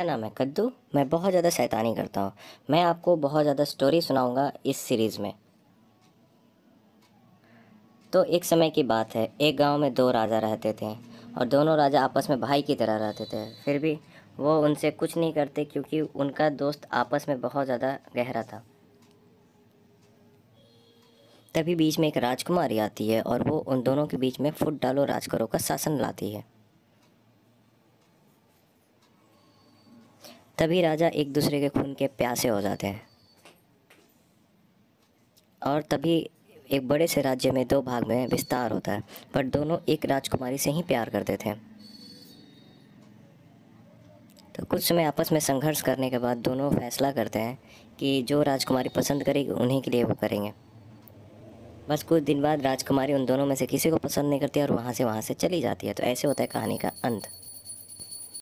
मेरा नाम है कद्दू मैं बहुत ज़्यादा शैतानी करता हूँ मैं आपको बहुत ज़्यादा स्टोरी सुनाऊँगा इस सीरीज़ में तो एक समय की बात है एक गांव में दो राजा रहते थे और दोनों राजा आपस में भाई की तरह रहते थे फिर भी वो उनसे कुछ नहीं करते क्योंकि उनका दोस्त आपस में बहुत ज़्यादा गहरा था तभी बीच में एक राजकुमारी आती है और वो उन दोनों के बीच में फुट डालो राज करो का शासन लाती है सभी राजा एक दूसरे के खून के प्यासे हो जाते हैं और तभी एक बड़े से राज्य में दो भाग में विस्तार होता है पर दोनों एक राजकुमारी से ही प्यार करते थे तो कुछ समय आपस में संघर्ष करने के बाद दोनों फैसला करते हैं कि जो राजकुमारी पसंद करेगी उन्हीं के लिए वो करेंगे बस कुछ दिन बाद राजकुमारी उन दोनों में से किसी को पसंद नहीं करती और वहाँ से वहाँ से चली जाती है तो ऐसे होता है कहानी का अंत